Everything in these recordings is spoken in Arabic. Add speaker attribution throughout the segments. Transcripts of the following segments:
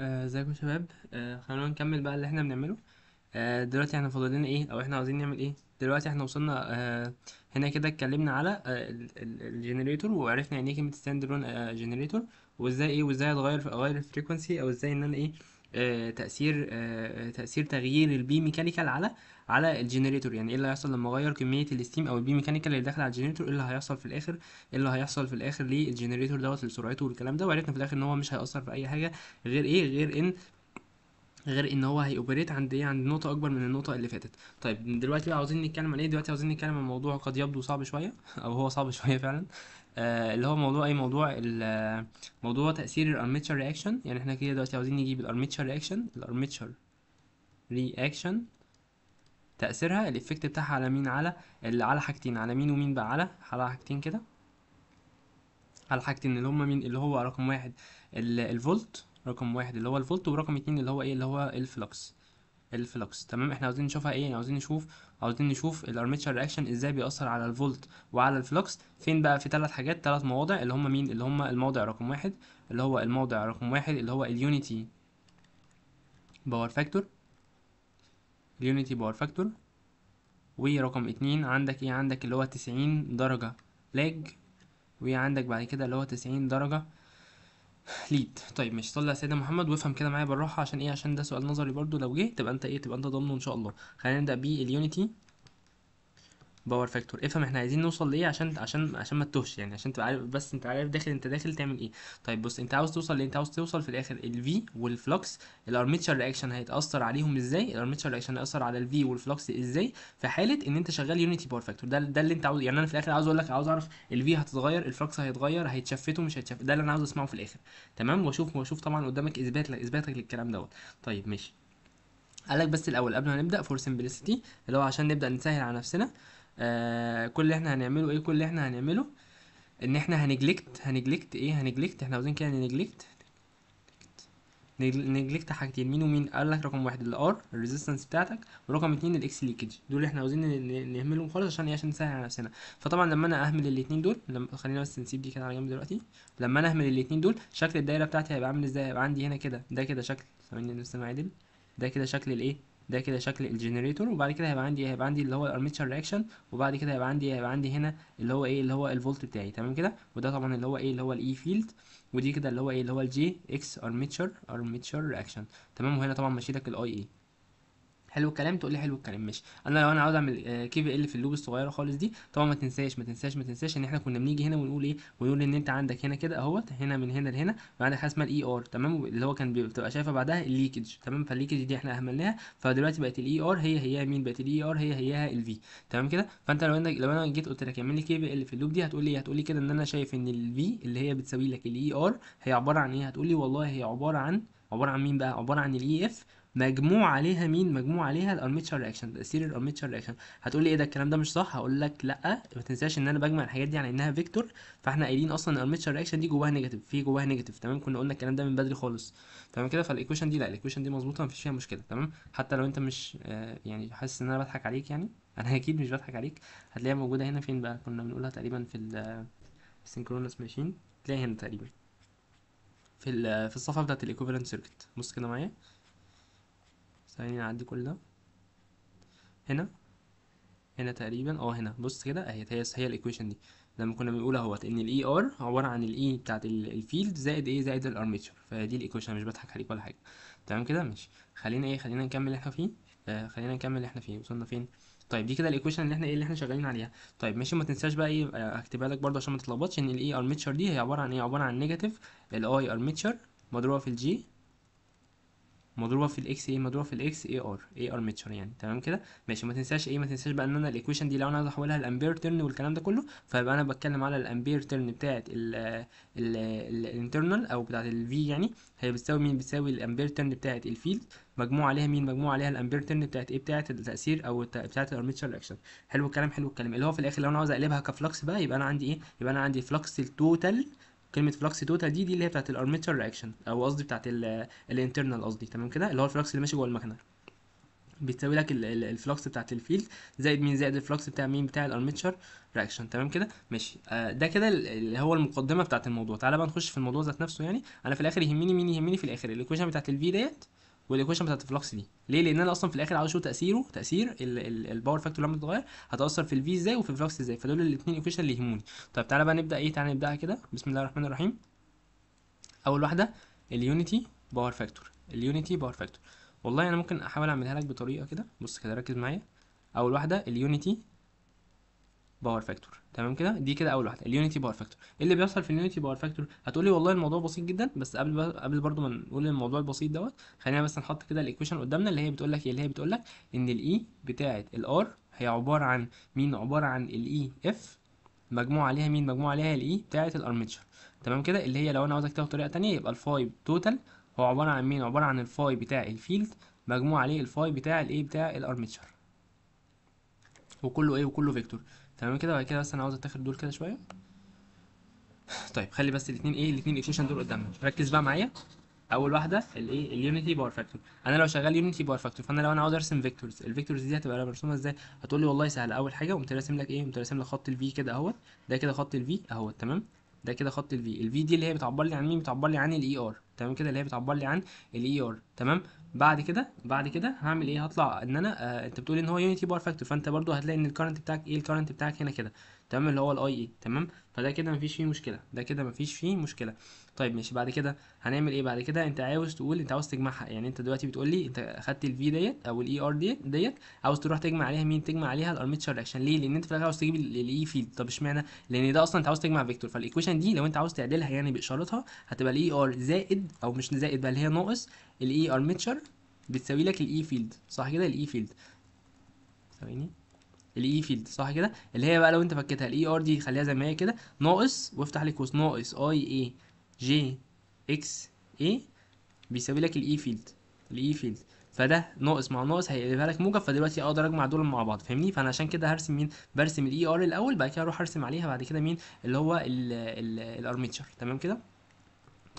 Speaker 1: آه، ازيكم شباب آه خلونا نكمل بقى اللي احنا بنعمله آه دلوقتي احنا فاضل لنا ايه او احنا عاوزين نعمل ايه دلوقتي احنا وصلنا آه هنا كده اتكلمنا على الجنريتور وعرفنا يعني ايه كلمه ستاند الون جنريتور وازاي ايه وازاي اتغير اغير الفريكوانسي او ازاي ان انا ايه آه، تاثير آه، آه، تاثير تغيير البي ميكانيكال على على الجنريتور يعني ايه اللي هيحصل لما اغير كميه الستيم او البي ميكانيكال اللي داخل على الجنريتور ايه اللي هيحصل في الاخر ايه اللي هيحصل في الاخر للجنريتور دوت لسرعته والكلام ده وعرفنا في الاخر ان هو مش هيأثر في اي حاجه غير ايه غير ان غير ان هو هيوبريت عند ايه عند نقطه اكبر من النقطه اللي فاتت طيب دلوقتي بقى عاوزين نتكلم عن ايه دلوقتي عاوزين نتكلم عن موضوع قد يبدو صعب شويه او هو صعب شويه فعلا آه، اللي هو موضوع ايه موضوع آه، موضوع تاثير الارميتشر رياكشن يعني احنا كده دلوقتي عاوزين نجيب الارميتشر رياكشن الارميتشر رياكشن تاثيرها الايفكت بتاعها على مين على اللي على حاجتين على مين ومين بقى على على حاجتين كده على حاجتين اللي هما مين اللي هو رقم واحد الفولت رقم واحد اللي هو الفولت ورقم اتنين اللي هو ايه اللي هو الفلوكس الفلكس تمام احنا عاوزين نشوفها ايه يعني عاوزين نشوف عاوزين نشوف الارميتشر رياكشن ازاي بيأثر على الفولت وعلى الفلكس فين بقى في ثلاث حاجات ثلاث مواضع اللي هم مين اللي هم الموضع رقم واحد اللي هو الموضع رقم واحد اللي هو اليونيتي باور فاكتور اليونيتي باور فاكتور ورقم اتنين عندك ايه عندك اللي هو تسعين درجة لاج وعندك بعد كده اللي هو تسعين درجة ليد طيب ماشي صلي على سيدنا محمد وافهم كده معايا بالراحه عشان ايه عشان ده سؤال نظري برضو لو جه تبقى انت ايه تبقى انت ضامنه ان شاء الله خلينا نبدا باليونيتي باور فاكتور افهم احنا عايزين نوصل لايه عشان عشان عشان ما تتوهش يعني عشان تبقى عارف بس انت عارف داخل انت داخل تعمل ايه طيب بص انت عاوز توصل لايه انت عاوز توصل في الاخر الفي والفلوكس الارميتشر رياكشن هيتاثر عليهم ازاي الارميتشر رياكشن هياثر على الفي والفلوكس ازاي في حاله ان انت شغال يونيتي باور فاكتور ده ده اللي انت عاوز يعني انا في الاخر عاوز اقول لك عاوز اعرف الفي هتتغير الفلوكس هيتغير هيتشفتوا مش هيتشفت ده اللي انا عاوز اسمعه في الاخر تمام واشوف واشوف طبعا قدامك اثبات اثباتك للكلام دوت طيب ماشي قالك بس الاول قبل ما نبدا فور سمبلسيتي اللي هو عشان نبدا نسهل على نفسنا آه، كل اللي احنا هنعمله ايه كل اللي احنا هنعمله ان احنا هنجلكت هنجلكت ايه هنجلكت احنا عاوزين كده نجلكت نجلكت حاجتين مين ومين قال لك رقم واحد الار الريزيستنس بتاعتك ورقم اتنين الاكس ليكج دول اللي احنا عاوزين نهملهم خالص عشان ايه عشان نسهل على نفسنا فطبعا لما انا اهمل الاتنين دول لما خلينا بس نسيب دي كده على جنب دلوقتي لما انا اهمل الاتنين دول شكل الدايره بتاعتي هيبقى عامل ازاي هيبقى عندي هنا كده ده كده شكل ثواني نفس ما عدل ده كده شكل الايه ده كده شكل الجنريتور وبعد كده هيبقى عندي هيبقى عندي اللي هو الارميتشر رياكشن وبعد كده هيبقى عندي هيبقى عندي هنا اللي هو ايه اللي هو الفولت بتاعي تمام كده وده طبعا اللي هو ايه اللي هو الاي فيلد ودي كده اللي هو ايه اللي هو الجي اكس ارميتشر ارميتشر رياكشن تمام وهنا طبعا ماشي لك الاي اي حلو الكلام تقول لي حلو الكلام ماشي انا لو انا عاوز اعمل كي في ال في اللوب الصغيره خالص دي طبعا ما تنساش ما تنساش ما تنساش ان احنا كنا بنيجي هنا ونقول ايه ونقول ان انت عندك هنا كده اهوت هنا من هنا لهنا وعندك حاجه اسمها الاي ار e تمام اللي هو كان بتبقى شايفه بعدها الليكج تمام فالليكج دي احنا اهملناها فدلوقتي بقت الاي ار e هي هي مين بقت الاي ار e هي ال الفي تمام كده فانت لو انك لو انا جيت قلت لك اعمل لي كي في ال في اللوب دي هتقول لي هتقول لي كده ان انا شايف ان الفي اللي هي بتساوي لك الاي ار هي عباره عن ايه هتقول لي والله هي عباره عن عباره عن مين بقى عباره عن الاي اف مجموع عليها مين مجموع عليها الارميتشر رياكشن تاثير الارميتشر رياكشن هتقول لي ايه ده الكلام ده مش صح هقول لك لا ما تنساش ان انا بجمع الحاجات دي على انها فيكتور فاحنا قايلين اصلا الارميتشر رياكشن دي جواها نيجاتيف في جواها نيجاتيف تمام كنا قلنا الكلام ده من بدري خالص تمام كده فالايكويشن دي لا الايكويشن دي مظبوطه مفيش فيها مشكله تمام حتى لو انت مش آه، يعني حاسس ان انا بضحك عليك يعني انا اكيد مش بضحك عليك هتلاقيها موجوده هنا فين بقى كنا بنقولها تقريبا في السينكرونس ماشين آه، تلاقيها هنا تقريبا في آه، في الصفحه بتاعت الايكوفالنت سيركت بص كده معايا ثواني نعدي كل ده هنا هنا تقريبا اه هنا بص كده اهي هي هي الايكويشن دي لما كنا بنقول اهوت ان الاي ار e عباره عن الاي e بتاعت الفيلد زائد ايه زائد الارميتشر فدي الايكويشن مش بضحك عليك ولا حاجه تمام كده ماشي خلينا ايه خلينا نكمل اللي احنا فيه آه خلينا نكمل اللي احنا فيه وصلنا فين طيب دي كده الايكويشن اللي احنا ايه اللي احنا شغالين عليها طيب ماشي ما تنساش بقى ايه اكتبها آه، لك برده عشان ما تتلخبطش ان الاي ارميتشر e دي هي عباره عن ايه عباره عن نيجاتيف الاي ارميتشر مضروبه في الجي مضروبه في الاكس ايه مضروبه في الاكس اي ار اي ار ميتشر يعني تمام كده ماشي ما تنساش ايه ما تنساش بقى ان انا الايكويشن دي لو انا عايز احولها لامبير تيرن والكلام ده كله فيبقى انا بتكلم على الامبير تيرن بتاعه الانترنال او بتاعه الفي يعني هي بتساوي مين بتساوي الامبير تيرن بتاعه الفيلد مجموع عليها مين مجموع عليها الامبير تيرن بتاعه ايه بتاعه التاثير او بتاعه الارميتشر اكشن حلو الكلام حلو الكلام اللي هو في الاخر لو انا عاوز اقلبها كفلكس بقى يبقى انا عندي ايه يبقى انا عندي فلكس التوتال كلمه flux توتال دي دي اللي هي بتاعت الارميتشر رياكشن او قصدي بتاعت الانترنال قصدي تمام كده اللي هو الفلوكس اللي ماشي جوه المكنه بتساوي لك flux بتاعت الفيلد زائد مين زائد flux بتاع مين بتاع الارميتشر رياكشن تمام كده ماشي آه، ده كده اللي هو المقدمه بتاعت الموضوع تعالى بقى نخش في الموضوع ذات نفسه يعني انا في الاخر يهمني مين يهمني في الاخر الايكويشن بتاعت الفي ديت والايكويشن بتاعت الفلكس دي ليه لان انا اصلا في الاخر عاوز اشوف تاثيره تاثير الباور فاكتور لما تتغير هتاثر في الفي ازاي وفي الفلكس ازاي فدول الاثنين ايكويشن اللي يهموني طيب تعالى بقى نبدا ايه تعالى نبداها كده بسم الله الرحمن الرحيم اول واحده اليونيتي باور فاكتور اليونيتي باور فاكتور والله انا ممكن احاول اعملها لك بطريقه كده بص كده ركز معايا اول واحده اليونيتي باور فاكتور تمام كده دي كده اول واحده اليونيتي باور فاكتور ايه اللي بيحصل في اليونيتي باور فاكتور هتقولي والله الموضوع بسيط جدا بس قبل قبل برده ما نقول الموضوع البسيط دوت خلينا بس نحط كده الايكويشن قدامنا اللي هي بتقول لك إيه؟ اللي هي بتقول لك ان الاي e بتاعه الار هي عباره عن مين عباره عن الاي اف e مجموع عليها مين مجموع عليها الاي e بتاعه الارميتشر تمام كده اللي هي لو انا عاوز اكتبها بطريقه ثانيه يبقى الفاي توتال هو عباره عن مين عباره عن الفاي بتاع الفيلد مجموع عليه الفاي بتاع الايه بتاع الارميتشر وكله ايه وكله فيكتور تمام كده بعد كده بس انا عاوز اتاخر دول كده شويه طيب خلي بس الاثنين ايه الاثنين ايكويشن دول قدامنا ركز بقى معايا اول واحده الايه اليونيتي باور فاكتور انا لو شغال يونيتي باور فاكتور فانا لو انا عاوز ارسم فيكتورز الفيكتورز دي هتبقى مرسومه ازاي هتقول لي والله سهله اول حاجه قمت راسم لك ايه قمت راسم لك خط الفي كده اهوت ده كده خط الفي اهوت تمام ده كده خط الفي الفي دي اللي هي بتعبر لي عن مين بتعبر لي عن الاي ار e تمام كده اللي هي بتعبر لي عن الاي ار e تمام بعد كده بعد كده هعمل ايه هطلع ان انا آه انت بتقول ان هو يونيتي باور فاكتور فانت برضو هتلاقي ان الكرنت بتاعك ايه الكرنت بتاعك هنا كده تمام اللي هو الاي اي تمام فده كده مفيش فيه مشكله ده كده مفيش فيه مشكله طيب ماشي بعد كده هنعمل ايه بعد كده انت عاوز تقول انت عاوز تجمعها يعني انت دلوقتي بتقول لي انت خدت الفي ديت او الاي ار e ديت ديت عاوز تروح تجمع عليها مين تجمع عليها الارميتشر ريكشن ليه لان انت في الاخر عاوز تجيب الاي فيلد e طب اشمعنى لان ده اصلا انت عاوز تجمع فيكتور فالايكويشن دي لو انت عاوز تعدلها يعني باشارتها هتبقى الاي ار e زائد او مش زائد بقى اللي هي ناقص الاي ارميتشر بتساوي لك الاي فيلد صح كده الاي فيلد ثواني الاي فيلد e صح كده اللي هي بقى لو انت فكيتها الاي ار e دي خليها زي ما هي كده ناقص وافتح لي قوس ناقص اي اي جي اكس اي بيساوي لك الاي فيلد الاي فيلد فده ناقص مع ناقص هيقلبها لك موجب فدلوقتي اقدر اجمع دول مع بعض فاهمني فانا عشان كده هرسم مين برسم الاي ار e الاول بعد كده اروح ارسم عليها بعد كده مين اللي هو الارميتشر تمام كده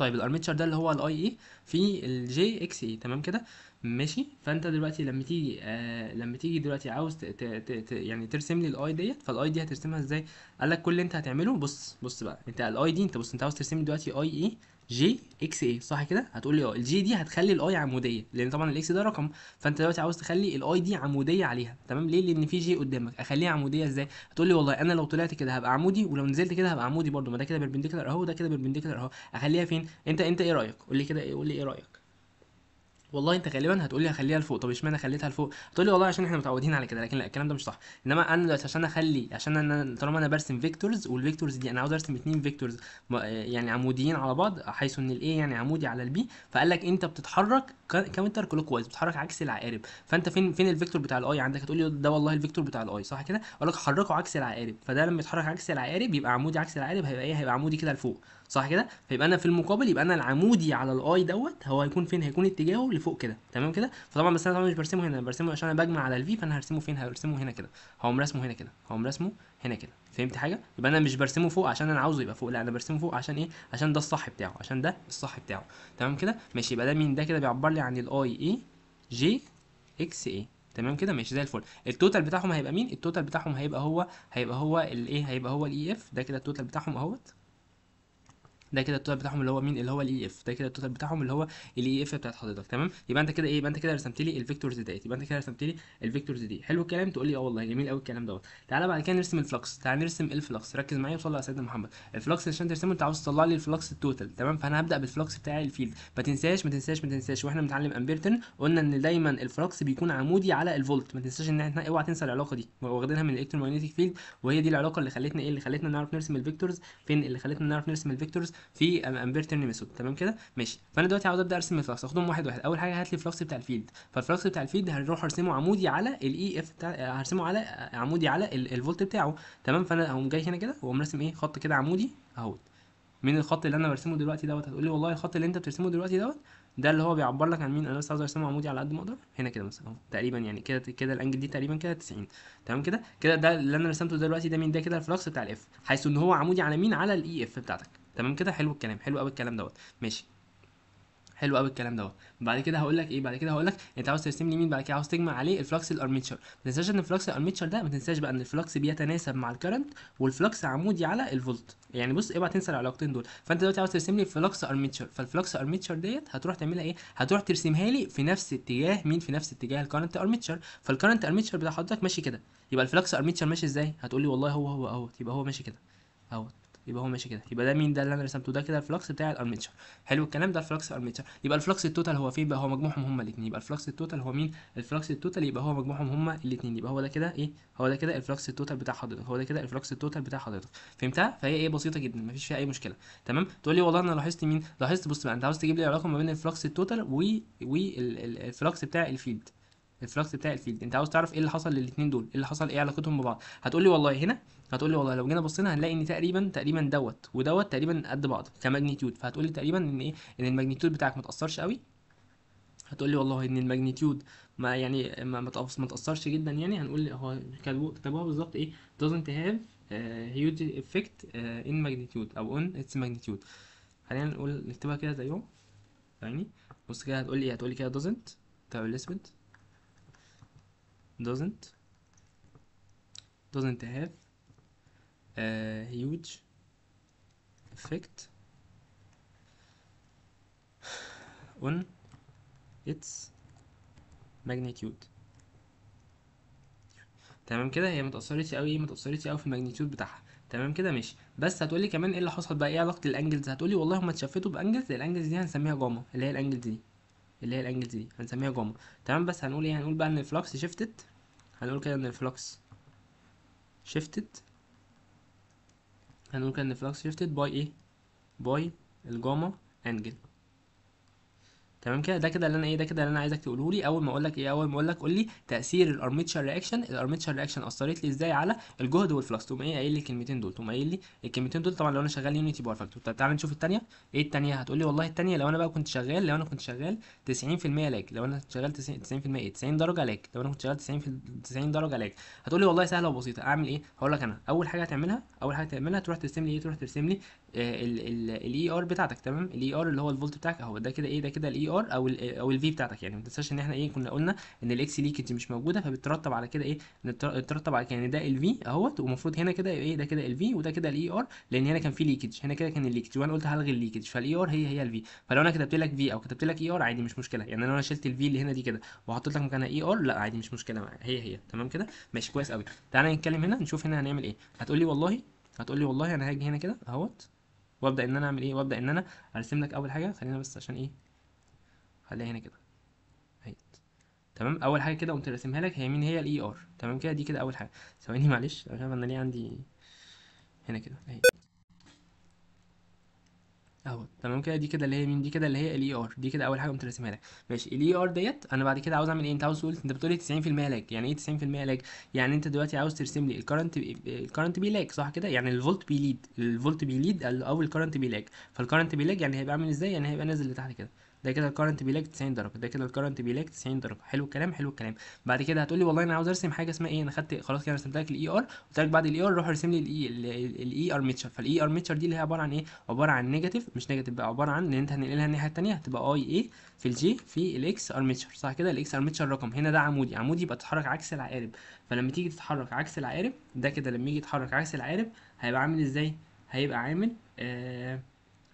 Speaker 1: طيب الارميتشر ده اللي هو الاي اي e في الجي اكس اي e، تمام كده ماشي فانت دلوقتي لما تيجي آه لما تيجي دلوقتي عاوز ت ت ت تـ يعني ترسم لي الاي ديت فالاي دي هترسمها ازاي قال لك كل اللي انت هتعمله بص بص بقى انت الاي دي انت بص انت عاوز ترسم لي دلوقتي اي اي e جي اكس اي صح كده هتقول لي اه الجي دي هتخلي الاي عموديه لان طبعا الاكس ده رقم فانت دلوقتي عاوز تخلي الاي دي عموديه عليها تمام ليه لان في جي قدامك اخليها عموديه ازاي هتقول لي والله انا لو طلعت كده هبقى عمودي ولو نزلت كده هبقى عمودي برده ما ده كده بيربنديكولار اهو ده كده بيربنديكولار اهو اخليها فين انت انت ايه رايك قول لي كده إيه، قول لي ايه رايك والله انت غالبا هتقول لي هخليها لفوق طب اشمعنى خليتها لفوق هتقول لي والله عشان احنا متعودين على كده لكن لا الكلام ده مش صح انما انا دلوقتي عشان اخلي عشان انا طالما انا برسم فيكتورز والفيكتورز دي انا عاوز ارسم اتنين فيكتورز يعني عموديين على بعض حيث ان الاي يعني عمودي على البي فقال لك انت بتتحرك كاونتر كلوك وايز بتتحرك عكس العقارب فانت فين فين الفيكتور بتاع الاي عندك هتقول لي ده والله الفيكتور بتاع الاي صح كده اقول لك حركه عكس العقارب فده لما يتحرك عكس العقارب يبقى عمودي عكس العقارب هيبقى ايه هيبقى عمودي كده لفوق صح كده فيبقى انا في المقابل يبقى انا العمودي على الاي دوت هو هيكون فين هيكون اتجاهه لفوق كده تمام كده فطبعا بس انا طبعا مش برسمه هنا برسمه عشان انا بجمع على الفي فانا هرسمه فين هرسمه هنا كده هو مرسمه هنا كده هو مرسمه هنا كده فهمت حاجه يبقى انا مش برسمه فوق عشان انا عاوزه يبقى فوق لا انا برسمه فوق عشان ايه عشان ده الصح بتاعه عشان ده الصح بتاعه تمام كده ماشي يبقى ده مين ده كده بيعبر لي عن الاي اي جي اكس اي تمام كده ماشي زي الفل التوتال بتاعهم هيبقى مين التوتال بتاعهم هيبقى هو هيبقى هو الايه هيبقى هو الاي اف e ده كده التوتال بتاعهم اهوت ده كده التوتال بتاعهم اللي هو مين اللي هو الاي اف e ده كده التوتال بتاعهم اللي هو الاي اف e بتاعت حضرتك تمام يبقى انت كده ايه يبقى انت كده رسمت لي الفيكتورز ديت يبقى انت كده رسمت لي الفيكتورز دي حلو الكلام تقول لي اه والله جميل قوي الكلام دوت تعالى بعد كده نرسم الفلكس تعالى نرسم الفلكس ركز معايا وصلى على سيدنا محمد الفلكس عشان ترسمه انت عاوز تطلع لي الفلكس التوتال تمام فانا هبدا بالفلكس بتاع الفيلد ما تنساش ما تنساش ما تنساش واحنا بنتعلم امبيرتن قلنا ان دايما الفلكس بيكون عمودي على الفولت ما تنساش ان احنا اوعى تنسى العلاقه دي واخدينها من الالكترومagnetic فيلد وهي دي العلاقه اللي خلتنا ايه اللي خلتنا نعرف نرسم الفيكتورز فين اللي خلتنا نعرف نرسم الفيكتورز في امبير تيرن ميثود تمام كده ماشي فانا دلوقتي عاوز ابدا ارسم الفلكس اخدهم واحد واحد اول حاجه هات لي الفلكس بتاع الفيلد فالفلكس بتاع الفيلد هنروح ارسمه عمودي على الاي اف e بتاع هرسمه على عمودي على الفولت بتاعه تمام فانا هقوم جاي هنا كده واقوم راسم ايه خط كده عمودي اهوت من الخط اللي انا برسمه دلوقتي دوت هتقول لي والله الخط اللي انت بترسمه دلوقتي دوت ده اللي هو بيعبر لك عن مين انا بس عاوز ارسمه عمودي على قد ما اقدر هنا كده مثلا اهو تقريبا يعني كده كده الانجل دي تقريبا كده 90 تمام كده كده ده اللي انا رسمته دلوقتي ده مين ده كده الفلكس بتاع الاف e حيث ان هو عمودي على مين على الاي اف e بتاعتك تمام كده حلو الكلام حلو قوي الكلام دوت ماشي حلو قوي الكلام دوت بعد كده هقول لك ايه بعد كده هقول لك انت عاوز ترسم لي مين بعد كده عاوز تجمع عليه الفلكس الارميتشر ما تنساش ان الفلكس الارميتشر ده ما تنساش بقى ان الفلكس بيتناسب مع الكرنت والفلكس عمودي على الفولت يعني بص اوعى إيه تنسى العلاقتين دول فانت دلوقتي عاوز ترسم لي الفلكس ارميتشر فالفلكس ارميتشر ديت هتروح تعملها ايه هتروح ترسمها لي في نفس اتجاه مين في نفس اتجاه الكرنت ارميتشر فالكرنت ارميتشر بتاع حضرتك ماشي كده يبقى الفلكس ارميتشر ماشي ازاي هتقول لي والله هو هو اهوت يبقى هو ماشي كده اهوت يبقى هو ماشي كده يبقى ده مين ده اللي انا رسمته ده كده الفلكس بتاع الارميتشر حلو الكلام ده الفلكس الارميتشر يبقى الفلكس التوتال هو فين بقى هو مجموعهم هما الاثنين يبقى الفلكس التوتال هو مين الفلكس التوتال يبقى هو مجموعهم هما الاثنين يبقى هو ده كده ايه هو ده كده الفلكس التوتال بتاع حضرتك هو ده كده الفلكس التوتال بتاع حضرتك فهمتها فهي ايه بسيطه جدا مفيش فيها اي مشكله تمام تقول لي والله انا لاحظت مين لاحظت بص بقى انت عاوز تجيب لي العلاقه ما بين الفلكس التوتال والفلكس بتاع الفيلد الفلكس بتاع الفيلد انت عاوز تعرف ايه اللي حصل للاثنين دول ايه اللي حصل ايه علاقتهم ببعض هتقول لي والله هنا هتقول لي والله لو جينا بصينا هنلاقي ان تقريبا تقريبا دوت ودوت تقريبا قد بعض كماجنيتيود فهتقول لي تقريبا ان ايه ان الماجنيتيود بتاعك ما تاثرش قوي هتقول لي والله ان الماجنيتيود ما يعني ما ما تاثرش جدا يعني هنقول هو كتبوها بالظبط ايه doesn't have huge effect uh, in magnitude او on its magnitude خلينا نقول نكتبها كده زيهم يعني بص كده هتقول لي إيه؟ هتقول لي كده doesn't تبع طيب الاسمنت doesn't doesn't have a huge effect on its magnitude تمام كده هي متأثرتش قوي متأثرتش قوي في الماجنيتيود بتاعها تمام كده ماشي بس هتقولي كمان ايه اللي حصل بقى ايه علاقه الانجلز هتقولي والله هما اتشفتوا بانجلز الانجلز دي هنسميها جاما اللي هي الانجلز دي اللي هي الانجلز دي هنسميها جاما تمام بس هنقول ايه هنقول بقى ان الفلكس شيفتد هنقول كده ان الفلكس شيفتد هنقول كده ان الفلكس شيفتد باي ايه باي الجاما انجل تمام كده ده كده اللي انا ايه ده كده اللي انا عايزك تقوله لي اول ما اقول لك ايه اول ما اقول لك قول لي تاثير الارميتشر رياكشن الارميتشر رياكشن اثرت لي ازاي على الجهد والفلكس تقوم ايه قايل لي الكلمتين دول تقوم قايل لي الكلمتين دول طبعا لو انا شغال يونيتي باور فاكتور طب تعالى نشوف الثانيه ايه الثانيه هتقول لي والله الثانيه لو انا بقى كنت شغال لو انا كنت شغال 90% لاج لو انا شغال 90% ايه 90 درجه لاج لو انا كنت شغال 90 90 درجه لاج هتقول لي والله سهله وبسيطه اعمل ايه هقول لك انا اول حاجه هتعملها اول حاجه تعملها تروح ترسم لي ايه تروح ترسم لي آه، الاي ار e بتاعتك تمام الاي ار e اللي هو الفولت بتاعك اهو ده كده ايه ده كده الاي ار e او ال او الفي بتاعتك يعني ما تنساش ان احنا ايه كنا قلنا ان الاكس ليكج مش موجوده فبترتب على كده ايه بترتب على يعني ده الفي اهوت ومفروض هنا كده ايه ده كده الفي وده كده الاي ار لان هنا كان في ليكج هنا كده كان الليكج وانا قلت هلغي الليكج فالاي ار هي هي الفي فلو انا كتبت لك في او كتبت لك اي ار عادي مش مشكله يعني لو انا شلت الفي اللي هنا دي كده وحطيت لك مكانها اي ار لا عادي مش مشكله معايا هي هي تمام كده ماشي كويس قوي تعالى نتكلم هنا نشوف هنا هنعمل ايه هتقول لي والله هتقول لي والله انا هاجي هنا كده اهوت وابدا ان انا اعمل ايه وابدا ان انا ارسم لك اول حاجه خلينا بس عشان ايه خليها هنا كده اهي تمام اول حاجه كده قمت راسمها لك هي مين هي الاي ار e تمام كده دي كده اول حاجه ثواني معلش انا ليه عندي هنا كده اهي اهو تمام كده دي كده اللي هي مين دي كده اللي هي الاي ار e دي كده اول حاجه قمت راسمها لك ماشي الاي ار e ديت انا بعد كده عاوز اعمل ايه انت عاوز تقول انت بتقول لي 90% لاج يعني ايه 90% لاج يعني انت دلوقتي عاوز ترسم لي الكرنت الكرنت بي لاج صح كده يعني الفولت بي ليد الفولت بي ليد او الكرنت بي لاج فالكرنت بي لاج يعني هيبقى عامل ازاي يعني هيبقى نازل لتحت كده ده كده الكرنت بيلاج 90 درجه ده كده الكرنت بيلاج 90 درجه حلو الكلام حلو الكلام بعد كده هتقول لي والله انا عاوز ارسم حاجه اسمها ايه انا خدت خلاص كده رسمت لك الاي ار e قلت لك بعد الاي ار e روح ارسم لي الاي ار ميتشر فالاي ار ميتشر دي اللي هي عباره عن ايه عباره عن نيجاتيف مش نيجاتيف بقى عباره عن ان انت هنقلها الناحيه الثانيه هتبقى اي ايه في الجي في الاكس ميتشر صح كده الاكس ميتشر رقم هنا ده عمودي عمودي يبقى تتحرك عكس العقارب فلما تيجي تتحرك عكس العقارب ده كده لما يجي يتحرك عكس العقارب هيبقى عامل ازاي هيبقى عامل آه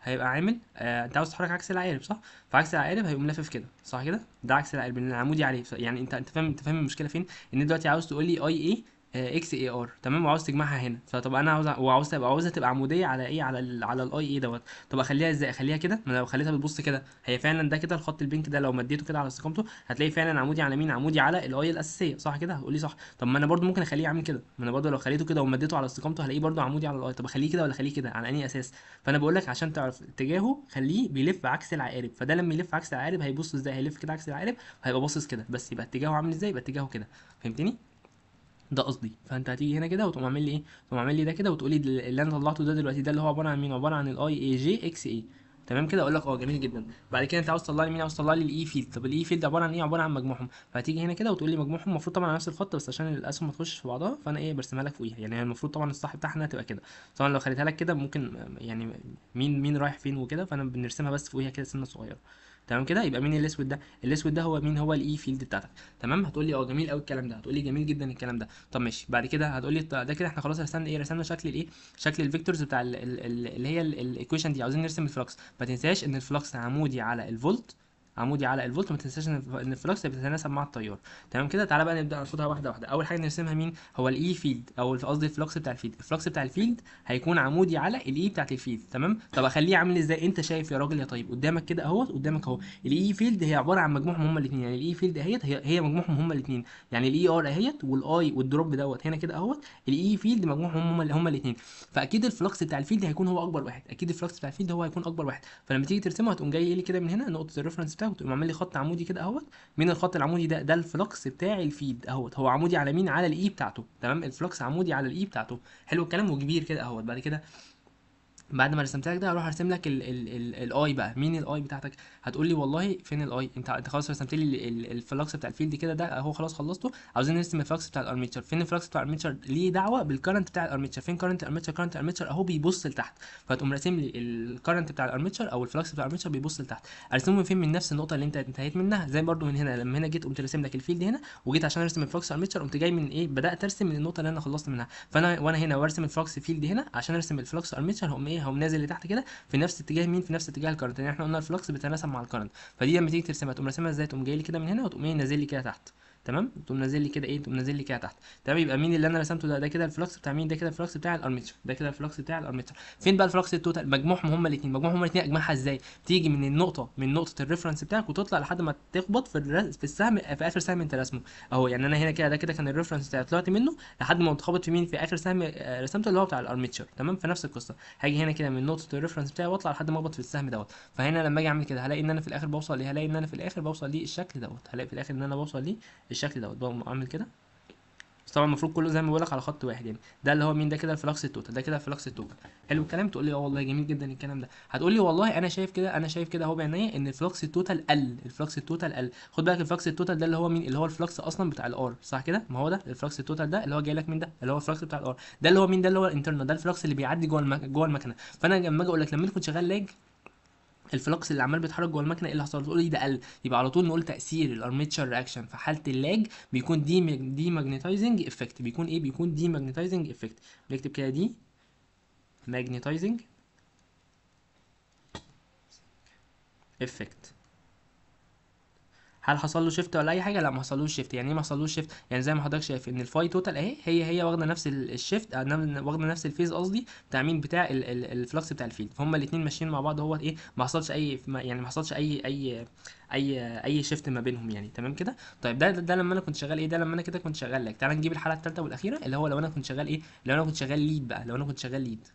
Speaker 1: هيبقى عامل آه، انت عاوز تحرك عكس العقارب صح فعكس العقارب هيقوم لافف كده صح كده ده عكس العقارب اللي العمودي عليه يعني انت انت فاهم انت فاهم المشكله فين ان دلوقتي عاوز تقول لي اي اي اكس اي ار تمام وعاوز تجمعها هنا فطب انا عاوز وعاوز تبقى عاوزها تبقى عموديه على ايه على الـ على الاي اي e دوت طب اخليها ازاي اخليها كده ما لو خليتها بتبص كده هي فعلا ده كده الخط البينك ده لو مديته كده على استقامته هتلاقي فعلا عمودي على مين عمودي على الاي e الاساسيه صح كده هقول لي صح طب ما انا برده ممكن اخليه عامل كده ما انا برده لو خليته كده ومديته على استقامته هلاقيه برده عمودي على الاي e. طب اخليه كده ولا اخليه كده على اي اساس فانا بقول لك عشان تعرف اتجاهه خليه بيلف عكس العقارب فده لما يلف عكس العقارب هيبص ازاي هيلف كده عكس العقارب هيبقى باصص كده بس يبقى اتجاهه عامل ازاي يبقى اتجاهه كده فهمتني ده قصدي فانت هتيجي هنا كده وتقوم عامل لي ايه تقوم عامل لي ده كده وتقول لي اللي انا طلعته ده دلوقتي ده اللي هو عباره عن مين عباره عن الاي اي جي اكس اي تمام كده اقول لك اه جميل جدا بعد كده انت عاوز تطلع لي مين عاوز تطلع لي الاي فيلد e طب الاي فيلد e عباره عن ايه عباره عن مجموعهم فهتيجي هنا كده وتقول لي مجموعهم المفروض طبعا على نفس الخط بس عشان الاسهم ما تخش في بعضها فانا ايه برسمها لك فوقيها يعني المفروض طبعا الصح بتاعها انها تبقى كده طبعا لو خليتها لك كده ممكن يعني مين مين رايح فين وكده فانا بنرسمها بس فوقيها كده سنه صغيره تمام كده يبقى مين الاسود ده الاسود ده هو مين هو الاي فيلد e بتاعتك تمام هتقول لي اه جميل قوي الكلام ده هتقول لي جميل جدا الكلام ده طب ماشي بعد كده هتقول لي ده كده احنا خلاص رسمنا ايه رسمنا شكل الايه e، شكل الفيكتورز بتاع ال ال ال اللي هي الايكويشن دي عاوزين نرسم الفلكس ما تنساش ان الفلكس عمودي على الفولت عمودي على الفولت ما تنساش ان الفلكس بتتناسب مع التيار تمام كده تعالى بقى نبدا نرصدها واحده واحده اول حاجه نرسمها مين هو الاي فيلد e او قصدي الفلكس بتاع الفيلد الفلكس بتاع الفيلد هيكون عمودي على الاي e بتاعت الفيلد تمام طب اخليه عامل ازاي انت شايف يا راجل يا طيب قدامك كده اهوت قدامك اهو الاي فيلد e هي عباره عن مجموعهم هما الاثنين يعني الاي فيلد اهيت هي, هي مجموعهم هما الاثنين يعني الاي ار اهيت والاي والدروب دوت هنا كده اهوت الاي فيلد مجموعهم هما هما الاثنين فاكيد الفلكس بتاع الفيلد هيكون هو اكبر واحد اكيد الفلكس بتاع الفيلد هو هيكون اكبر واحد فلما تيجي ترسمه هتقوم جاي لي كده من هنا نقطه الريفرنس كده وتقوم عامل لي خط عمودي كده اهوت من الخط العمودي ده ده الفلوكس بتاع الفيد اهوت هو عمودي على مين على الاي بتاعته تمام الفلوكس عمودي على الاي بتاعته حلو الكلام وكبير كده اهوت بعد كده بعد ما رسمت لك ده هروح ارسم لك الاي بقى مين الاي بتاعتك هتقول لي والله فين الاي انت انت خلاص رسمت لي الفلكس بتاع الفيلد كده ده اهو خلاص خلصته عاوزين نرسم الفلكس بتاع الارميتشر فين الفلكس بتاع الارميتشر ليه دعوه بالكرنت بتاع الارميتشر فين كرنت الارميتشر كرنت الارميتشر اهو بيبص لتحت فهتقوم راسم لي الكرنت بتاع الارميتشر او الفلكس بتاع الارميتشر بيبص لتحت ارسمه فين من نفس النقطه اللي انت انتهيت منها زي برده من هنا لما هنا جيت قمت راسم لك الفيلد هنا وجيت عشان ارسم الفلكس الارميتشر قمت جاي من ايه بدات ارسم من النقطه اللي انا خلصت منها فانا وانا هنا وارسم الفلكس فيلد هنا عشان ارسم الفلكس الارميتشر هقوم ايه ايه هو نازل لتحت كده في نفس اتجاه مين في نفس اتجاه الكرنت لان يعني احنا قلنا الفلكس بيتناسب مع الكرنت فدي لما تيجي ترسمها تقوم راسمها ازاي تقوم جاي لي كده من هنا وتقوم ايه نازل لي كده تحت تمام تقوم نازل لي كده ايه تقوم نازل لي كده تحت تمام يبقى مين اللي انا رسمته ده ده كده الفلكس بتاع مين ده كده الفلكس بتاع الارميتشر ده كده الفلكس بتاع الارميتشر فين بقى الفلكس التوتال مجموعهم هما الاثنين مجموعهم هما الاثنين اجمعها ازاي تيجي من النقطه من نقطه الريفرنس بتاعك وتطلع لحد ما تخبط في في السهم في اخر سهم انت رسمه اهو يعني انا هنا كده ده كده كان الريفرنس بتاعي طلعت منه لحد ما اتخبط في مين في اخر سهم آه، رسمته اللي هو بتاع الارميتشر تمام في نفس القصه هاجي هنا كده من نقطه الريفرنس بتاعي واطلع لحد ما اخبط في السهم دوت فهنا لما اجي اعمل كده هلاقي ان انا في الاخر بوصل ليه هلاقي ان انا في الاخر بوصل ليه الشكل دوت هلاقي في الاخر ان انا بوصل ليه بالشكل دوت بقى عامل كده بس طبعا المفروض كله زي ما بقول لك على خط واحد يعني ده اللي هو مين ده كده الفلكس التوتال ده كده الفلكس التوتال حلو الكلام تقول لي اه والله جميل جدا الكلام ده هتقول لي والله انا شايف كده انا شايف كده اهو بعينيا ان الفلكس التوتال قل الفلكس التوتال قل خد بالك الفلكس التوتال ده اللي هو مين اللي هو الفلكس اصلا بتاع الار صح كده ما هو ده الفلكس التوتال ده اللي هو جاي لك من ده اللي هو الفلكس بتاع الار ده اللي هو مين ده اللي هو الانترنال ده الفلكس اللي بيعدي جوه المك... جوه المكنه فانا لما اجي اقول لك لما تكون كنت شغال لاج الفلكس اللي عمال بيتحرك جوه المكنه ايه اللي حصل تقول ده قل يبقى على طول نقول تاثير الارميتشر رياكشن في حاله اللاج بيكون دي دي ماجنتايزنج افكت بيكون ايه بيكون دي ماجنتايزنج افكت نكتب كده دي ماجنتايزنج افكت هل حصل له شيفت ولا اي حاجه لا ما حصلوش شيفت يعني ايه ما حصلوش شيفت يعني زي ما حضرتك شايف ان الفاي توتال اهي هي هي واخده نفس الشيفت آه، واخده نفس الفيز قصدي بتاع مين بتاع الفلكس بتاع الفيلد فهم الاثنين ماشيين مع بعض هو ايه ما حصلش اي يعني ما حصلش اي اي اي اي شيفت ما بينهم يعني تمام كده طيب ده ده لما انا كنت شغال ايه ده لما انا كده كنت شغال لك تعال نجيب الحاله الثالثه والاخيره اللي هو لو انا كنت شغال ايه لو انا كنت شغال ليد بقى لو انا كنت شغال ليد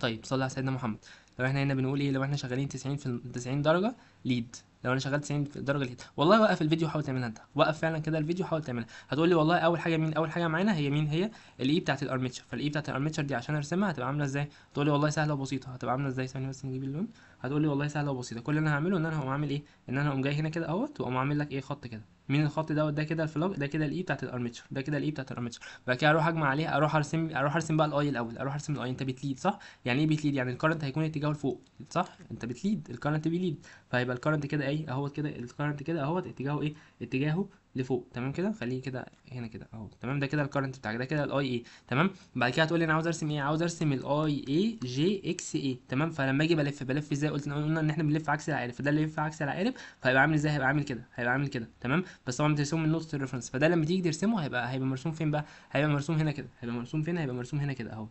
Speaker 1: طيب صلي على سيدنا محمد لو احنا هنا بنقول ايه لو احنا شغالين 90 في 90 درجه ليد لو انا شغال 90 درجه الهيت والله وقف الفيديو حاول تعملها انت وقف فعلا كده الفيديو حاول تعملها هتقول لي والله اول حاجه مين اول حاجه معانا هي مين هي الاي e بتاعه الارميتشر فالاي e بتاعه الارميتشر دي عشان ارسمها هتبقى عامله ازاي تقول لي والله سهله وبسيطه هتبقى عامله ازاي ثانيه بس نجيب اللون هتقول لي والله سهله وبسيطه كل اللي انا هعمله ان انا هقوم عامل ايه ان انا هقوم جاي هنا كده اهوت واقوم عامل لك ايه خط كده مين الخط دوت ده كده الفلاج ده كده الاي بتاعت الارمتشر ده كده الاي بتاعت الارمتشر بعد كده اروح اجمع عليها اروح ارسم اروح ارسم بقى الاي الاول اروح ارسم الاي انت بتليد صح يعني ايه بتليد يعني الكرنت هيكون اتجاهه لفوق صح انت بتليد الكرنت بيليد فهيبقى الكرنت كده ايه اهوت كده الكرنت كده اهوت اتجاهه ايه اتجاهه لفوق تمام كده خليه كده هنا كده اهو تمام ده كده الكرنت بتاعك ده كده الاي اي تمام بعد كده هتقول لي انا عاوز ارسم ايه عاوز ارسم الاي اي جي اكس اي تمام فلما اجي بلف بلف ازاي قلت قلنا ان احنا بنلف عكس العقارب فده اللي بيلف عكس العقارب فهيبقى عامل ازاي هيبقى عامل كده هيبقى عامل كده تمام بس طبعا بترسمه من نقطه الريفرنس فده لما تيجي ترسمه هيبقى هيبقى مرسوم فين بقى هيبقى مرسوم هنا كده هيبقى مرسوم فين هيبقى مرسوم هنا كده اهو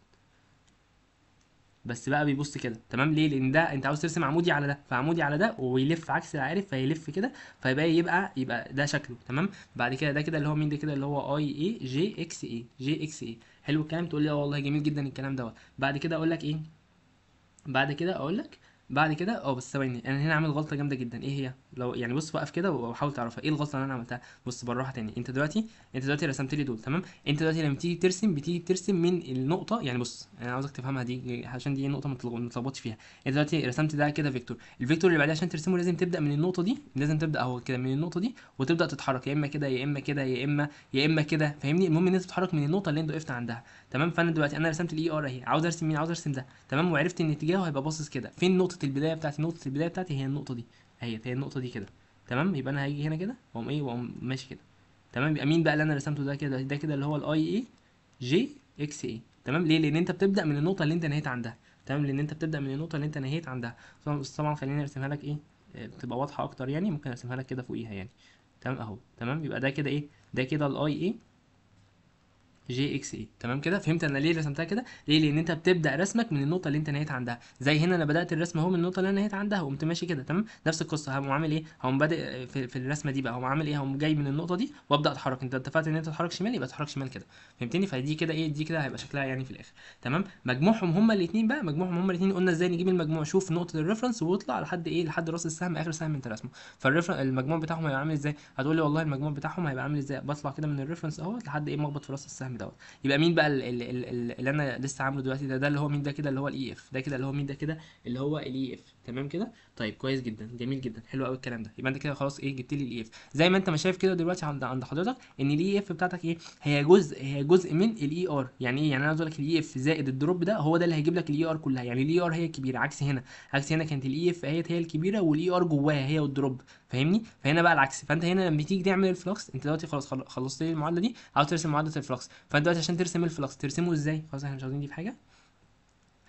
Speaker 1: بس بقى بيبص كده تمام ليه لان ده انت عاوز ترسم عمودي على ده فعمودي على ده ويلف عكس العارف فيلف كده فيبقى يبقى يبقى ده شكله تمام بعد كده ده كده اللي هو مين ده كده اللي هو اي اي جي اكس اي جي اكس اي حلو الكلام تقول لي اه والله جميل جدا الكلام دوت بعد كده اقول لك ايه بعد كده اقول لك بعد كده اه بس ثواني انا هنا عامل غلطه جامده جدا ايه هي لو يعني بص وقف كده وحاول تعرفها ايه الغلطه اللي انا عملتها بص بالراحه تاني انت دلوقتي انت دلوقتي رسمت لي دول تمام انت دلوقتي لما تيجي ترسم بتيجي ترسم من النقطه يعني بص انا عاوزك تفهمها دي عشان دي نقطه ما تتلخبطش فيها انت دلوقتي رسمت ده كده فيكتور الفيكتور اللي بعديه عشان ترسمه لازم تبدا من النقطه دي لازم تبدا اهو كده من النقطه دي وتبدا تتحرك يا اما كده يا اما كده يا اما يا اما كده فاهمني المهم ان انت تتحرك من النقطه اللي انت وقفت عندها تمام فانا دلوقتي انا رسمت الاي ار e اهي عاوز ارسم مين عاوز ارسم ده تمام وعرفت ان اتجاهه هيبقى باصص كده فين النقطه نقطه البدايه بتاعتي نقطه البدايه بتاعتي هي النقطه دي اهي هي النقطه دي كده تمام يبقى انا هاجي هنا كده واقوم ايه واقوم ماشي كده تمام يبقى مين بقى اللي انا رسمته ده كده ده كده اللي هو الاي اي جي اكس اي تمام ليه لان انت بتبدا من النقطه اللي انت نهيت عندها تمام لان انت بتبدا من النقطه اللي انت نهيت عندها طبعا خليني ارسمها لك ايه بتبقى آه، واضحه اكتر يعني ممكن ارسمها لك كده فوقيها يعني تمام اهو تمام يبقى ده كده ايه ده كده الاي اي جي اكس اي تمام كده فهمت انا ليه رسمتها كده ليه لان انت بتبدا رسمك من النقطه اللي انت نهيت عندها زي هنا انا بدات الرسمه اهو من النقطه اللي انا نهيت عندها وقمت ماشي كده تمام نفس القصه هقوم عامل ايه هقوم بادئ في, في الرسمه دي بقى هقوم عامل ايه هقوم جاي من النقطه دي وابدا اتحرك انت اتفقت ان انت تتحرك شمال يبقى تتحرك شمال كده فهمتني فدي كده ايه دي كده هيبقى شكلها يعني في الاخر تمام مجموعهم هما الاثنين بقى مجموعهم هما الاثنين قلنا ازاي نجيب المجموع شوف نقطه الريفرنس واطلع لحد ايه لحد راس السهم اخر سهم انت رسمه فالمجموع بتاعهم هيبقى عامل ازاي هتقول لي والله المجموع بتاعهم هيبقى عامل ازاي بطلع كده من الريفرنس اهو لحد ايه مخبط في راس السهم الكلام دوت يبقى مين بقى اللي, اللي, اللي انا لسه عامله دلوقتي ده ده اللي هو مين ده كده اللي هو الاي اف ده كده اللي هو مين ده كده اللي هو الاي اف تمام كده طيب كويس جدا جميل جدا حلو قوي الكلام ده يبقى انت كده خلاص ايه جبت لي الاي اف e زي ما انت ما شايف كده دلوقتي عند عند حضرتك ان الاي اف e بتاعتك ايه هي جزء هي جزء من الاي ار e يعني ايه يعني انا عايز اقول لك الاي اف زائد الدروب ده هو ده اللي هيجيب لك الاي ار كلها يعني الاي ار هي الكبيره عكس هنا عكس هنا كانت الاي اف هي هي الكبيره والاي ار جواها هي والدروب فاهمني فهنا بقى العكس فانت هنا لما تيجي تعمل الفلكس انت دلوقتي خلاص خلصت لي المعادله دي عاوز ترسم معادله الفلكس فانت دلوقتي عشان ترسم الفلكس ترسمه ازاي خلاص احنا مش عاوزين دي في حاجه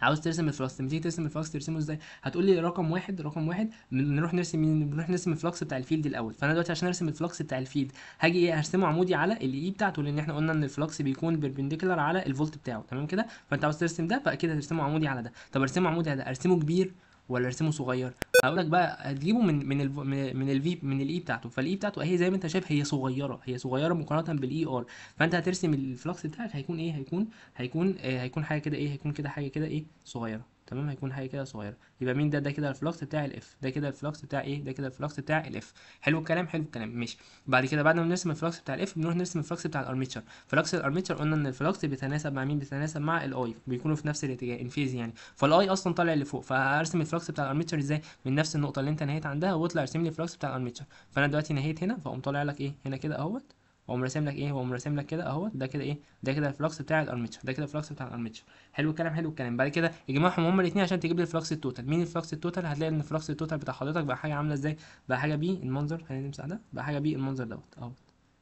Speaker 1: عاوز ترسم الفلكس لما تيجي ترسم الفلكس ترسمه ازاي هتقول لي رقم واحد رقم واحد نروح نرسم مين بنروح نرسم الفلكس بتاع الفيلد الاول فانا دلوقتي عشان ارسم الفلكس بتاع الفيلد هاجي ايه هرسمه عمودي على الاي e بتاعته لان احنا قلنا ان الفلكس بيكون بيربنديكولار على الفولت بتاعه تمام كده فانت عاوز ترسم ده فاكيد هترسمه عمودي على ده طب ارسمه عمودي على ده ارسمه كبير ولا ارسمه صغير هقول لك بقى هتجيبه من من ال من الفي من الاي بتاعته فالاي بتاعته اهي زي ما انت شايف هي صغيره هي صغيره مقارنه بالاي ار فانت هترسم الفلكس بتاعك هيكون ايه هيكون هيكون آه، هيكون حاجه كده ايه هيكون كده حاجه كده ايه صغيره تمام هيكون حاجه كده صغيره يبقى مين ده ده كده الفلكس بتاع الاف ده كده الفلكس بتاع ايه ده كده الفلكس بتاع الاف حلو الكلام حلو الكلام ماشي بعد كده بعد ما بنرسم الفلكس بتاع الاف بنروح نرسم الفلكس بتاع الارميتشر فلكس الارميتشر قلنا ان الفلكس بيتناسب مع مين بيتناسب مع الاي بيكونوا في نفس الاتجاه انفيز يعني فالاي اصلا طالع لفوق فارسم الفلكس بتاع الارميتشر ازاي من نفس النقطه اللي انت نهيت عندها واطلع ارسم لي الفلكس بتاع الارميتشر فانا دلوقتي نهيت هنا فاقوم طالع لك ايه هنا كده اهوت واقوم راسم لك ايه واقوم راسم لك كده اهو ده كده ايه ده كده الفلكس بتاع الارميتشر ده كده الفلكس بتاع الارميتشر حلو الكلام حلو الكلام بعد كده اجمعهم هما الاثنين عشان تجيب لي الفلكس التوتال مين الفلكس التوتال هتلاقي ان الفلكس التوتال بتاع حضرتك بقى حاجه عامله ازاي بقى حاجه بي المنظر خلينا نمسح ده بقى حاجه بي المنظر دوت اهو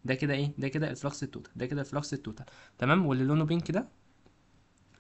Speaker 1: ده كده ايه ده كده الفلكس التوتال ده كده الفلكس التوتال تمام واللي لونه بينك ده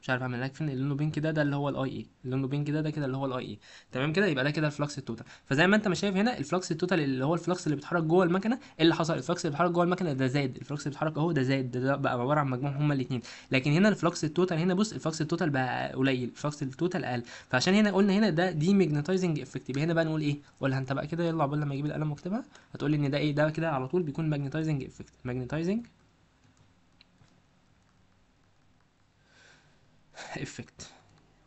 Speaker 1: مش عارف اعمل لك اللي لونه بينك ده ده اللي هو الاي اي e. اللي لونه بينك ده ده كده اللي هو الاي اي e. تمام كده يبقى ده كده الفلكس التوتال فزي ما انت ما شايف هنا الفلكس التوتال اللي هو الفلكس اللي بيتحرك جوه المكنه إيه اللي حصل الفلكس اللي بيتحرك جوه المكنه ده زاد الفلكس اللي بيتحرك اهو ده زاد ده بقى عباره عن مجموع هما الاثنين لكن هنا الفلكس التوتال هنا بص الفلكس التوتال بقى قليل الفلكس التوتال اقل فعشان هنا قلنا هنا ده دي ماجنتايزنج افكت يبقى هنا بقى نقول ايه قولها انت بقى كده يلا عقبال لما اجيب القلم واكتبها هتقول لي ان ده ايه ده كده على طول بيكون ماجنتايزنج افكت ماجنتايزنج effect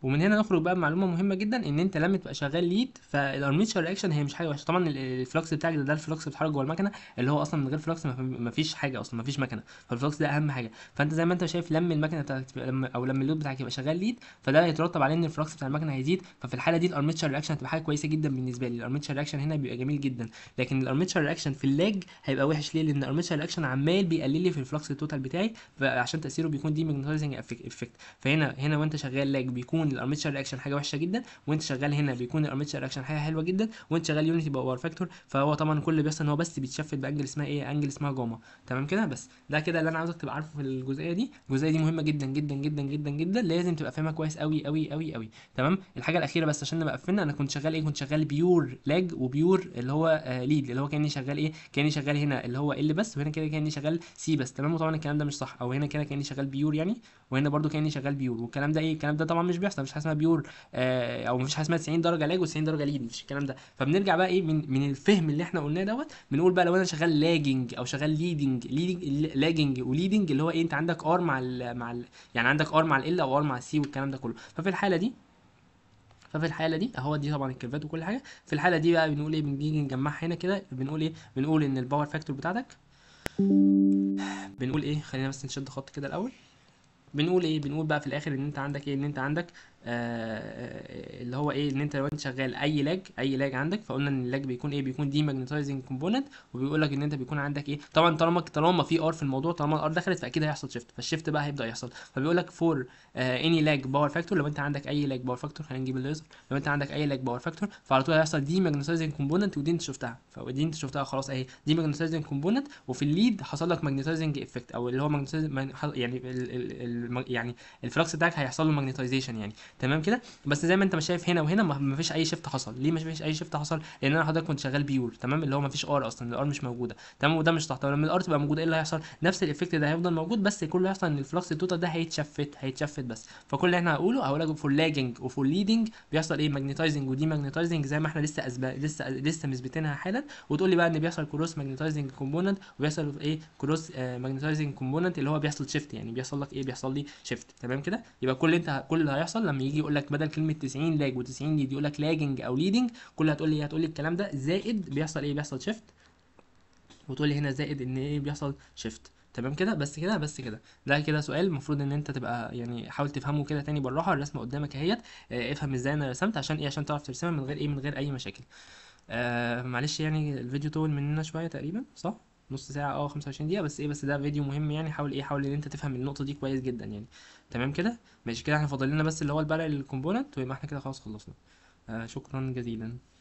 Speaker 1: ومن هنا نخرج بقى بمعلومه مهمه جدا ان انت لما تبقى شغال ليد فالارميتشر رياكشن هي مش حاجه وحشه طبعا الفلوكس بتاعك ده, ده الفلوكس بيتحرك جوه المكنه اللي هو اصلا من غير فلوكس مفيش حاجه اصلا مفيش مكنه فالفلوكس ده اهم حاجه فانت زي ما انت شايف لما المكنه بتاعتك او لما اللود بتاعك يبقى شغال ليد فده هيترتب عليه ان الفلوكس بتاع المكنه هيزيد ففي الحاله دي الارميتشر رياكشن هتبقى حاجه كويسه جدا بالنسبه لي الارميتشر رياكشن هنا بيبقى جميل جدا لكن الارميتشر رياكشن في اللاج هيبقى وحش ليه لان الارميتشر رياكشن عمال بيقلل لي في الفلوكس التوتال بتاعي عشان تاثيره بيكون دي افكت فهنا هنا وانت شغال لاج بيكون بيكون الارميتشر رياكشن حاجه وحشه جدا وانت شغال هنا بيكون الارميتشر رياكشن حاجه حلوه جدا وانت شغال يونيتي باور فاكتور فهو طبعا كل اللي بيحصل ان هو بس بيتشفت بانجل اسمها ايه انجل اسمها جاما تمام كده بس ده كده اللي انا عاوزك تبقى عارفه في الجزئيه دي الجزئيه دي مهمه جدا جدا جدا جدا جدا لازم تبقى فاهمها كويس قوي قوي قوي قوي تمام الحاجه الاخيره بس عشان نبقى قفلنا انا كنت شغال ايه كنت شغال بيور لاج وبيور اللي هو آه ليد اللي هو كاني شغال ايه كاني شغال هنا اللي هو ال بس وهنا كده كاني شغال سي بس تمام وطبعا الكلام ده مش صح او هنا كده كاني شغال بيور يعني وهنا برده كاني شغال بيور والكلام ده ايه الكلام ده طبعا مش بيحصل اصلا مش حاجه اسمها بيور آه او مش حاجه اسمها 90 درجه لاج و90 درجه ليد مفيش الكلام ده فبنرجع بقى ايه من من الفهم اللي احنا قلناه دوت بنقول بقى لو انا شغال لاجنج او شغال ليدنج ليدنج لاجنج وليدنج اللي هو ايه انت عندك ار مع الـ مع الـ يعني عندك ار مع ال او ار مع السي والكلام ده كله ففي الحاله دي ففي الحاله دي اهو دي طبعا الكيرفات وكل حاجه في الحاله دي بقى بنقول ايه بنيجي نجمعها هنا كده بنقول ايه بنقول ان الباور فاكتور بتاعتك بنقول ايه خلينا بس نشد خط كده الاول بنقول ايه بنقول بقى في الاخر ان انت عندك ايه ان انت عندك آه، آه، اللي هو ايه ان انت لو انت شغال اي لاج اي لاج عندك فقلنا ان اللاج بيكون ايه بيكون دي ماجنتايزنج كومبوننت وبيقول لك ان انت بيكون عندك ايه طبعا طالما طالما في ار في الموضوع طالما الار دخلت فاكيد هيحصل شيفت فالشيفت بقى هيبدا يحصل فبيقول لك فور اني لاج باور فاكتور لو انت عندك اي لاج باور فاكتور خلينا نجيب الليزر لو انت عندك اي لاج باور فاكتور فعلى طول هيحصل دي ماجنتايزنج كومبوننت ودي انت شفتها فدي انت شفتها خلاص اهي دي ماجنتايزنج كومبوننت وفي الليد حصل لك ماجنتايزنج افكت او اللي هو ماجنتايزنج يعني يعني الفلكس بتاعك هيحصل له ماجنتايزيشن يعني تمام كده بس زي ما انت مش شايف هنا وهنا مفيش اي شيفت حصل ليه مفيش اي شيفت حصل لان انا حضرتك كنت شغال بيور تمام اللي هو مفيش ار اصلا الار مش موجوده تمام وده مش تحت لما الار تبقى موجوده ايه اللي هيحصل نفس الايفكت ده هيفضل موجود بس كل اللي هيحصل ان الفلكس التوتال ده هيتشفت هيتشفت بس فكل اللي احنا هقوله هقول لك فور لاجنج وفور ليدنج بيحصل ايه ماجنتايزنج ودي ماجنتايزنج زي ما احنا لسه أزب... لسه لسه مثبتينها حالا وتقول لي بقى ان بيحصل كروس ماجنتايزنج كومبوننت وبيحصل ايه كروس ماجنتايزنج كومبوننت اللي هو بيحصل شيفت يعني بيحصل لك ايه بيحصل لي شيفت تمام كده يبقى كل انت كل اللي هيحصل لما لما يجي يقول لك بدل كلمه 90 لاج و90 ليد يقول لك لاجنج او ليدنج كلها هتقول لي هتقول لي الكلام ده زائد بيحصل ايه بيحصل شيفت وتقول لي هنا زائد ان ايه بيحصل شيفت تمام كده بس كده بس كده ده كده سؤال المفروض ان انت تبقى يعني حاول تفهمه كده تاني بالراحه الرسمه قدامك اهيت آه، افهم ازاي انا رسمت عشان ايه عشان تعرف ترسمها من غير ايه من غير اي مشاكل آه معلش يعني الفيديو طول مننا شويه تقريبا صح نص ساعه اه 25 دقيقه بس ايه بس ده فيديو مهم يعني حاول ايه حاول ان انت تفهم النقطه دي كويس جدا يعني تمام كده ماشي كده احنا فاضل لنا بس اللي هو البلع للكومبوننت ويبقى احنا كده خلاص خلصنا آه شكرا جزيلا